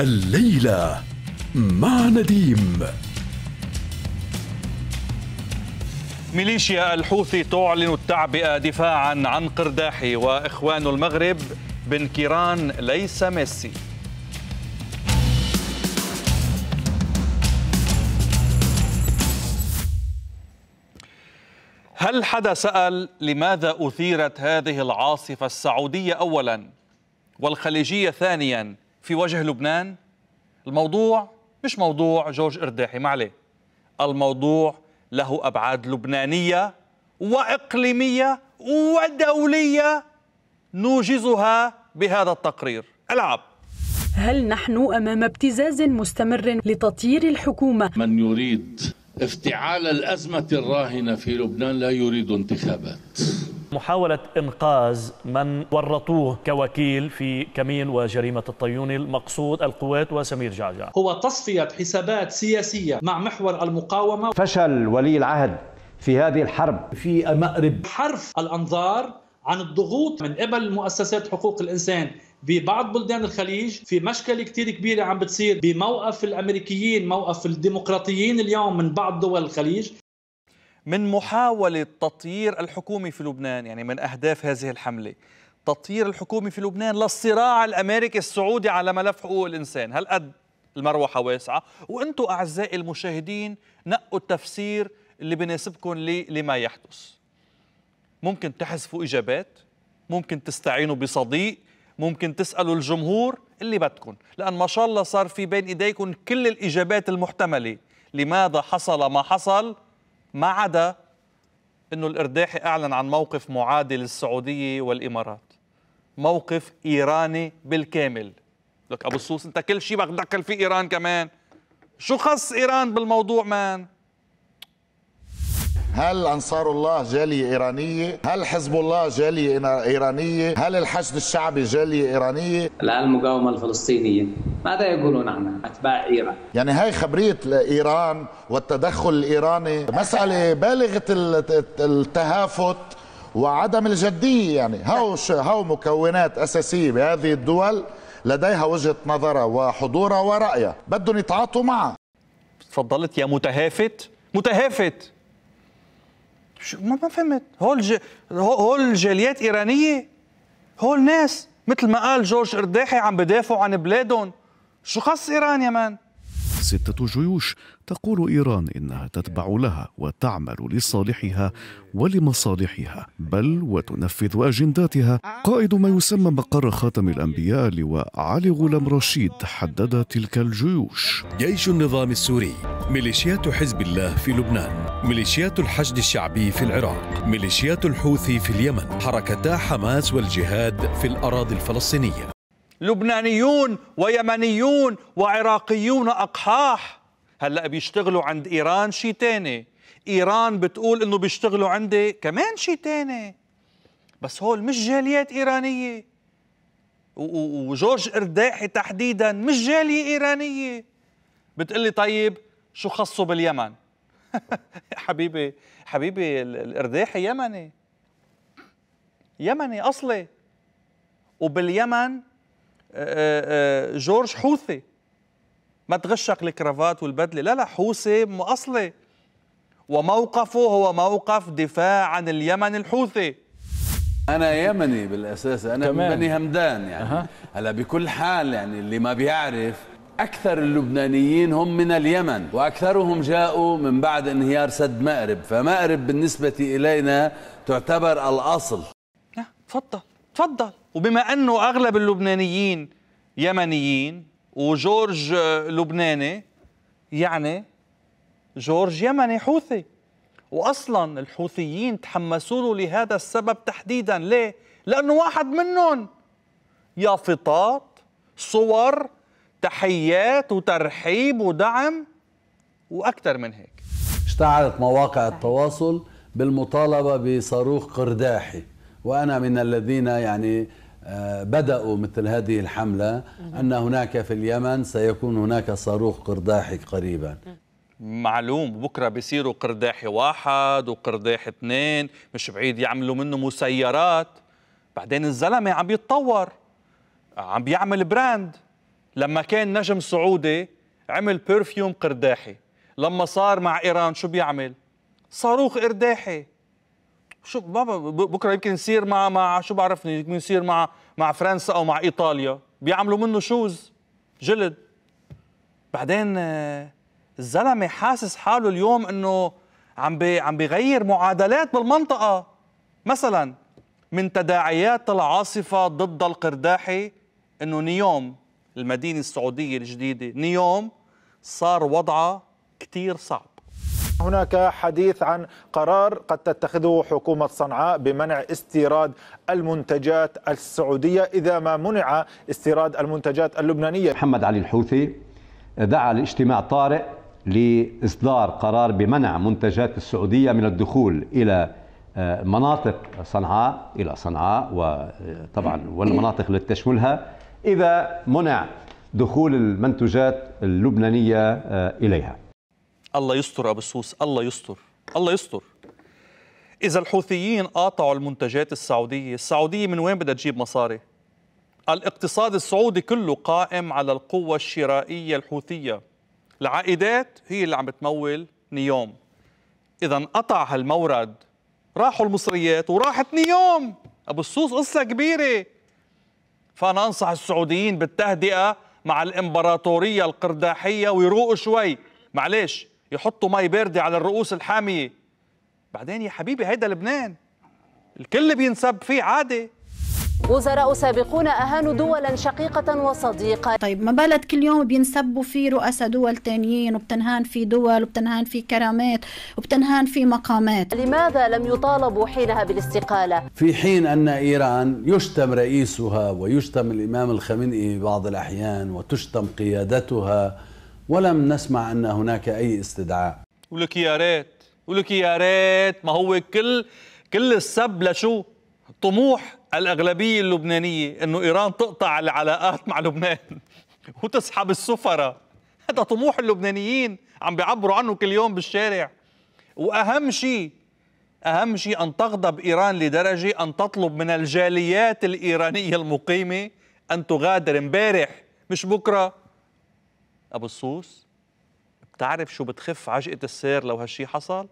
الليلة مع نديم ميليشيا الحوثي تعلن التعبئة دفاعا عن قرداحي وإخوان المغرب بن كيران ليس ميسي هل حدا سأل لماذا أثيرت هذه العاصفة السعودية أولا والخليجية ثانيا في وجه لبنان الموضوع مش موضوع جورج إرداحي ما عليه الموضوع له أبعاد لبنانية وإقليمية ودولية نوجزها بهذا التقرير العب هل نحن امام ابتزاز مستمر لتطيير الحكومه من يريد افتعال الأزمة الراهنة في لبنان لا يريد انتخابات محاولة إنقاذ من ورطوه كوكيل في كمين وجريمة الطيوني المقصود القوات وسمير جعجع هو تصفية حسابات سياسية مع محور المقاومة فشل ولي العهد في هذه الحرب في مأرب حرف الأنظار عن الضغوط من قبل مؤسسات حقوق الإنسان ببعض بلدان الخليج في مشكله كثير كبيره عم بتصير بموقف الامريكيين موقف الديمقراطيين اليوم من بعض دول الخليج من محاولة تطيير الحكومة في لبنان يعني من أهداف هذه الحملة تطيير الحكومة في لبنان للصراع الأمريكي السعودي على ملف حقوق الإنسان هل قد المروحة واسعة وأنتم أعزائي المشاهدين نقوا التفسير اللي بناسبكم لما يحدث ممكن تحذفوا إجابات ممكن تستعينوا بصديق ممكن تسألوا الجمهور اللي بدكم لأن ما شاء الله صار في بين إيديكم كل الإجابات المحتملة لماذا حصل ما حصل ما عدا أنه الإرداحي أعلن عن موقف معادي للسعودية والإمارات موقف إيراني بالكامل لك أبو السوس أنت كل شيء بدك تدخل إيران كمان شو خص إيران بالموضوع مان هل أنصار الله جالية إيرانية هل حزب الله جالية إيرانية هل الحشد الشعبي جالية إيرانية لا المقاومة الفلسطينية ماذا يقولون عنها أتباع إيران يعني هاي خبرية إيران والتدخل الإيراني مسألة بالغة التهافت وعدم الجدية يعني هاو, هاو مكونات أساسية بهذه الدول لديها وجهة نظرها وحضورها ورأيها بدهم يتعاطوا معها تفضلت يا متهافت متهافت ما ما فهمت هول ج... هول جاليات ايرانيه هول ناس مثل ما قال جورج ارداحي عم بدافعوا عن بلادهم شو خص ايران يا مان ستة جيوش تقول إيران إنها تتبع لها وتعمل لصالحها ولمصالحها بل وتنفذ أجنداتها قائد ما يسمى مقر خاتم الأنبياء لواء علي غلام رشيد حدد تلك الجيوش جيش النظام السوري ميليشيات حزب الله في لبنان ميليشيات الحشد الشعبي في العراق ميليشيات الحوثي في اليمن حركتا حماس والجهاد في الأراضي الفلسطينية لبنانيون ويمنيون وعراقيون أقحاح هلأ بيشتغلوا عند إيران شيء تاني إيران بتقول إنه بيشتغلوا عندي كمان شيء تاني بس هول مش جاليات إيرانية وجورج إرداحي تحديدا مش جالية إيرانية بتقلي طيب شو خصه باليمن حبيبي حبيبي الإرداحي يمني يمني أصلي وباليمن آه، آه، آه، جورج حوثي ما تغشق الكرافات والبدله لا لا حوثي أصلي وموقفه هو موقف دفاع عن اليمن الحوثي انا يمني بالاساس انا كمان. بني همدان يعني أه. هلا بكل حال يعني اللي ما بيعرف اكثر اللبنانيين هم من اليمن واكثرهم جاءوا من بعد انهيار سد مأرب فمأرب بالنسبه الينا تعتبر الاصل تفضل تفضل وبما أنه أغلب اللبنانيين يمنيين وجورج آه، لبناني يعني جورج يمني حوثي وأصلا الحوثيين تحمسوا له لهذا السبب تحديدا ليه؟ لأنه واحد منهم يافطات صور تحيات وترحيب ودعم وأكثر من هيك اشتعلت مواقع التواصل بالمطالبة بصاروخ قرداحي وأنا من الذين يعني بدأوا مثل هذه الحملة أن هناك في اليمن سيكون هناك صاروخ قرداحي قريبا معلوم بكره بيصيروا قرداحي واحد وقرداح اثنين مش بعيد يعملوا منه مسيرات بعدين الزلمه عم يتطور عم بيعمل براند لما كان نجم سعودي عمل برفيوم قرداحي لما صار مع ايران شو بيعمل صاروخ قرداحي شو بابا بكره يمكن يصير مع مع شو بعرفني يمكن يصير مع مع فرنسا او مع ايطاليا بيعملوا منه شوز جلد بعدين آه، الزلمه حاسس حاله اليوم انه عم بي عم بيغير معادلات بالمنطقه مثلا من تداعيات العاصفه ضد القرداحي انه نيوم المدينه السعوديه الجديده نيوم صار وضعها كثير صعب هناك حديث عن قرار قد تتخذه حكومة صنعاء بمنع استيراد المنتجات السعودية إذا ما منع استيراد المنتجات اللبنانية محمد علي الحوثي دعا لاجتماع طارئ لإصدار قرار بمنع منتجات السعودية من الدخول إلى آه، مناطق صنعاء إلى صنعاء وطبعا آه، والمناطق التي تشملها إذا منع دخول المنتجات اللبنانية آه، إليها الله يستر ابو السوس الله يستر الله يستر اذا الحوثيين قاطعوا المنتجات السعوديه السعوديه من وين بدها تجيب مصاري الاقتصاد السعودي كله قائم على القوة الشرائية الحوثية العائدات هي اللي عم تمول نيوم إذا انقطع هالمورد راحوا المصريات وراحت نيوم أبو السوس قصة كبيرة فأنا أنصح السعوديين بالتهدئة مع الإمبراطورية القرداحية ويروقوا شوي معلش يحطوا مي بردي على الرؤوس الحاميه بعدين يا حبيبي هيدا لبنان الكل بينسب فيه عادي وزراء سابقون أهانوا دولا شقيقة وصديقة طيب ما بلد كل يوم بينسبوا في رؤساء دول تانيين وبتنهان في دول وبتنهان في كرامات وبتنهان في مقامات لماذا لم يطالبوا حينها بالاستقالة؟ في حين أن إيران يشتم رئيسها ويشتم الإمام الخامنئي بعض الأحيان وتشتم قيادتها ولم نسمع أن هناك أي استدعاء ولك يا ريت ولك يا ريت ما هو كل كل السب لشو طموح الأغلبية اللبنانية أنه إيران تقطع العلاقات مع لبنان وتسحب السفراء هذا طموح اللبنانيين عم بيعبروا عنه كل يوم بالشارع وأهم شيء أهم شيء أن تغضب إيران لدرجة أن تطلب من الجاليات الإيرانية المقيمة أن تغادر امبارح مش بكرة ابو الصوص بتعرف شو بتخف عجقه السير لو هالشي حصل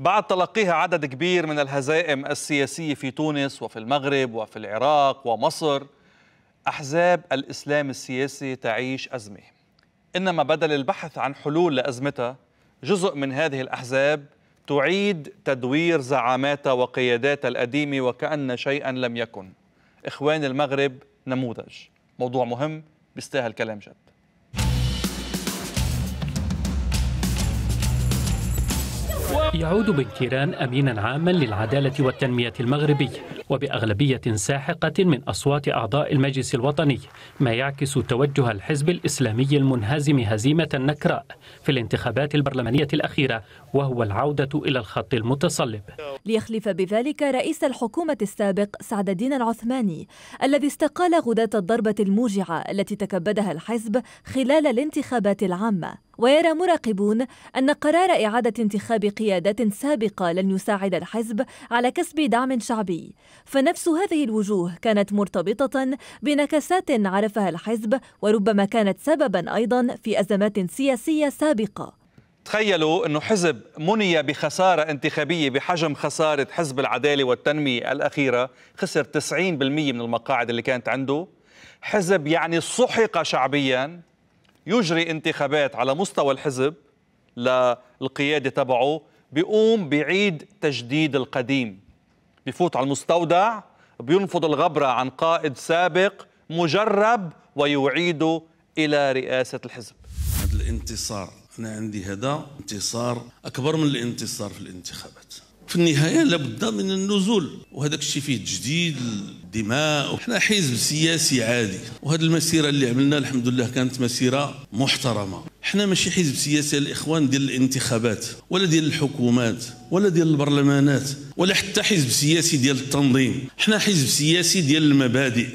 بعد تلقيها عدد كبير من الهزائم السياسية في تونس وفي المغرب وفي العراق ومصر أحزاب الإسلام السياسي تعيش أزمة إنما بدل البحث عن حلول لأزمتها جزء من هذه الأحزاب تعيد تدوير زعامات وقيادات القديمة وكأن شيئا لم يكن إخوان المغرب نموذج موضوع مهم بيستاهل كلام جد يعود بنكيران أمينا عاما للعدالة والتنمية المغربية وبأغلبية ساحقة من أصوات أعضاء المجلس الوطني ما يعكس توجه الحزب الإسلامي المنهزم هزيمة نكراء في الانتخابات البرلمانية الأخيرة وهو العودة إلى الخط المتصلب ليخلف بذلك رئيس الحكومة السابق سعد الدين العثماني الذي استقال غداة الضربة الموجعة التي تكبدها الحزب خلال الانتخابات العامة ويرى مراقبون أن قرار إعادة انتخاب قيادات سابقة لن يساعد الحزب على كسب دعم شعبي فنفس هذه الوجوه كانت مرتبطة بنكسات عرفها الحزب وربما كانت سببا أيضا في أزمات سياسية سابقة تخيلوا أنه حزب مني بخسارة انتخابية بحجم خسارة حزب العدالة والتنمية الأخيرة خسر 90% من المقاعد اللي كانت عنده حزب يعني سحق شعبيا يجري انتخابات على مستوى الحزب للقيادة تبعه بيقوم بعيد تجديد القديم بفوت على المستودع بينفض الغبرة عن قائد سابق مجرب ويعيده إلى رئاسة الحزب هذا الانتصار أنا عندي هذا انتصار أكبر من الانتصار في الانتخابات في النهايه لابد من النزول وهذاك الشيء فيه تجديد الدماء وحنا حزب سياسي عادي وهذه المسيره اللي عملنا الحمد لله كانت مسيره محترمه حنا ماشي حزب سياسي الاخوان ديال الانتخابات ولا ديال الحكومات ولا ديال البرلمانات ولا حتى حزب سياسي ديال التنظيم حنا حزب سياسي ديال المبادئ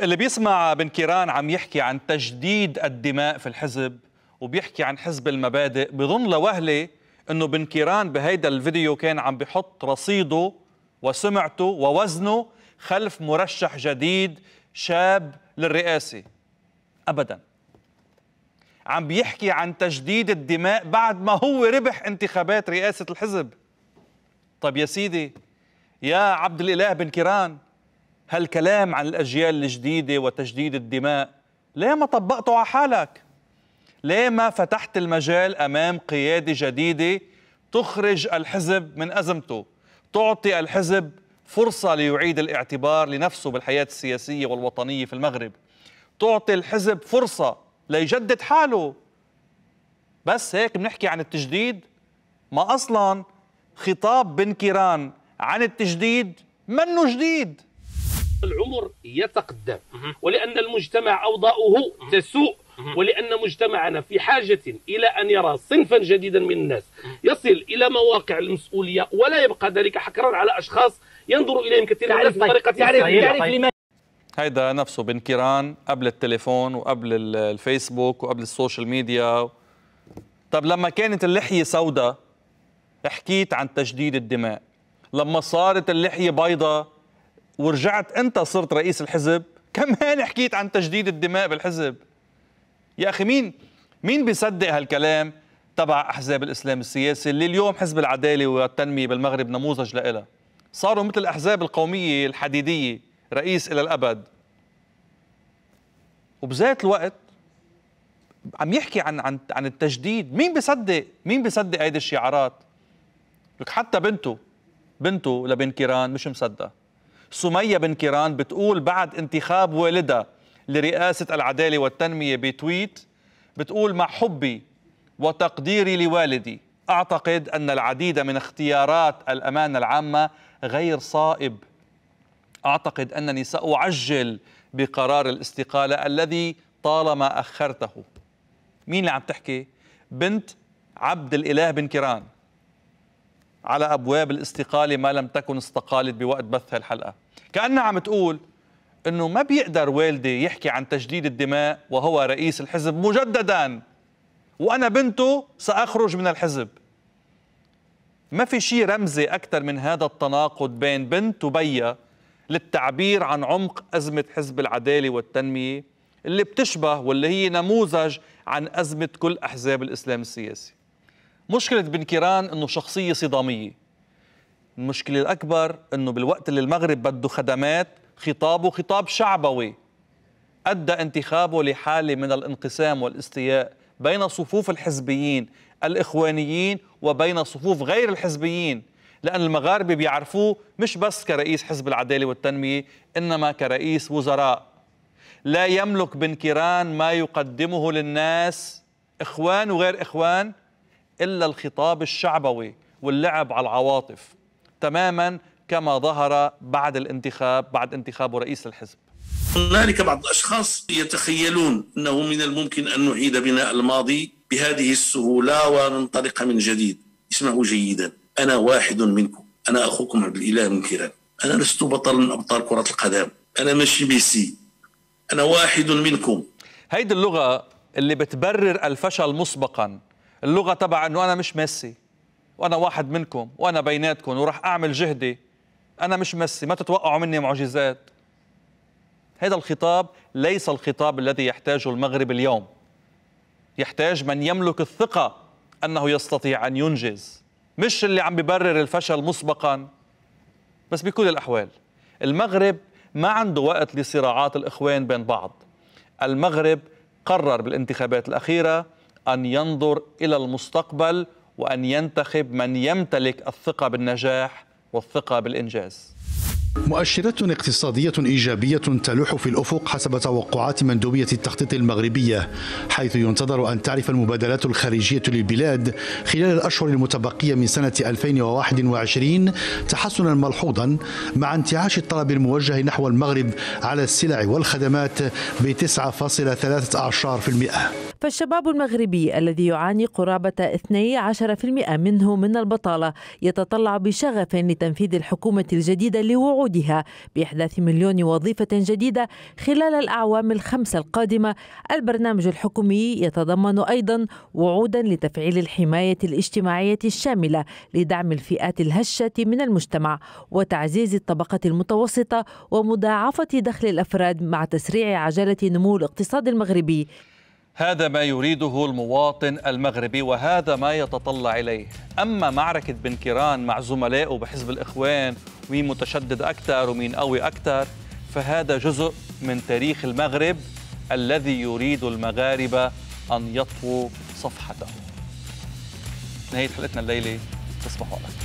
اللي بيسمع بن كيران عم يحكي عن تجديد الدماء في الحزب وبيحكي عن حزب المبادئ بظن لوهله انه بن كيران بهيدا الفيديو كان عم بحط رصيده وسمعته ووزنه خلف مرشح جديد شاب للرئاسه ابدا عم بيحكي عن تجديد الدماء بعد ما هو ربح انتخابات رئاسه الحزب طيب يا سيدي يا عبد الاله بن كيران هالكلام عن الاجيال الجديده وتجديد الدماء ليه ما طبقته على حالك ليه ما فتحت المجال أمام قيادة جديدة تخرج الحزب من أزمته تعطي الحزب فرصة ليعيد الاعتبار لنفسه بالحياة السياسية والوطنية في المغرب تعطي الحزب فرصة ليجدد حاله بس هيك بنحكي عن التجديد ما أصلا خطاب بن كيران عن التجديد منه جديد العمر يتقدم ولأن المجتمع أوضاؤه تسوء ولأن مجتمعنا في حاجة إلى أن يرى صنفا جديدا من الناس يصل إلى مواقع المسؤولية ولا يبقى ذلك حكرا على أشخاص ينظر إليهم كثيرا على طريقه طيب، تعرف هيدا نفسه بن كيران قبل التليفون وقبل الفيسبوك وقبل السوشيال ميديا طب لما كانت اللحية سوداء حكيت عن تجديد الدماء لما صارت اللحية بيضاء ورجعت أنت صرت رئيس الحزب كمان حكيت عن تجديد الدماء بالحزب يا أخي مين مين بيصدق هالكلام تبع أحزاب الإسلام السياسي اللي اليوم حزب العدالة والتنمية بالمغرب نموذج لإلها صاروا مثل الأحزاب القومية الحديدية رئيس إلى الأبد وبذات الوقت عم يحكي عن عن عن التجديد مين بيصدق مين بيصدق هيدي الشعارات لك حتى بنته بنته لبن كيران مش مصدقه سميه بن كيران بتقول بعد انتخاب والدها لرئاسة العدالة والتنمية بتويت بتقول مع حبي وتقديري لوالدي أعتقد أن العديد من اختيارات الأمانة العامة غير صائب أعتقد أنني سأعجل بقرار الاستقالة الذي طالما أخرته مين اللي عم تحكي؟ بنت عبد الإله بن كيران على أبواب الاستقالة ما لم تكن استقالت بوقت بث الحلقة كأنها عم تقول انه ما بيقدر والدي يحكي عن تجديد الدماء وهو رئيس الحزب مجددا وانا بنته ساخرج من الحزب ما في شيء رمزي اكثر من هذا التناقض بين بنت وبيا للتعبير عن عمق ازمه حزب العداله والتنميه اللي بتشبه واللي هي نموذج عن ازمه كل احزاب الاسلام السياسي مشكله بن كيران انه شخصيه صداميه المشكله الاكبر انه بالوقت اللي المغرب بده خدمات خطابه خطاب شعبوي أدى انتخابه لحالة من الانقسام والاستياء بين صفوف الحزبيين الإخوانيين وبين صفوف غير الحزبيين لأن المغاربة بيعرفوه مش بس كرئيس حزب العدالة والتنمية إنما كرئيس وزراء لا يملك بن كيران ما يقدمه للناس إخوان وغير إخوان إلا الخطاب الشعبوي واللعب على العواطف تماما كما ظهر بعد الانتخاب بعد انتخابه رئيس الحزب هنالك بعض الاشخاص يتخيلون انه من الممكن ان نعيد بناء الماضي بهذه السهوله وننطلق من جديد اسمعوا جيدا انا واحد منكم انا اخوكم عبد الاله من كيران انا لست بطل من ابطال كره القدم انا ماشي ميسي انا واحد منكم هيدي اللغه اللي بتبرر الفشل مسبقا اللغه تبع انه انا مش ميسي وانا واحد منكم وانا بيناتكم وراح اعمل جهدي انا مش ميسي ما تتوقعوا مني معجزات هذا الخطاب ليس الخطاب الذي يحتاجه المغرب اليوم يحتاج من يملك الثقه انه يستطيع ان ينجز مش اللي عم ببرر الفشل مسبقا بس بكل الاحوال المغرب ما عنده وقت لصراعات الاخوان بين بعض المغرب قرر بالانتخابات الاخيره ان ينظر الى المستقبل وان ينتخب من يمتلك الثقه بالنجاح وفقها بالإنجاز مؤشرات اقتصادية إيجابية تلوح في الأفق حسب توقعات مندوبية التخطيط المغربية حيث ينتظر أن تعرف المبادلات الخارجية للبلاد خلال الأشهر المتبقية من سنة 2021 تحسنا ملحوظا مع انتعاش الطلب الموجه نحو المغرب على السلع والخدمات ب 9.3% فالشباب المغربي الذي يعاني قرابة 12% منه من البطالة يتطلع بشغف لتنفيذ الحكومة الجديدة لوعود وجهودها بإحداث مليون وظيفة جديدة خلال الأعوام الخمسة القادمة البرنامج الحكومي يتضمن أيضا وعودا لتفعيل الحماية الاجتماعية الشاملة لدعم الفئات الهشة من المجتمع وتعزيز الطبقة المتوسطة ومضاعفة دخل الأفراد مع تسريع عجلة نمو الاقتصاد المغربي هذا ما يريده المواطن المغربي وهذا ما يتطلع إليه أما معركة بن كيران مع زملائه بحزب الإخوان مين متشدد أكثر ومين قوي أكثر فهذا جزء من تاريخ المغرب الذي يريد المغاربة أن يطووا صفحته نهاية حلقتنا الليلة تصبحوا على خير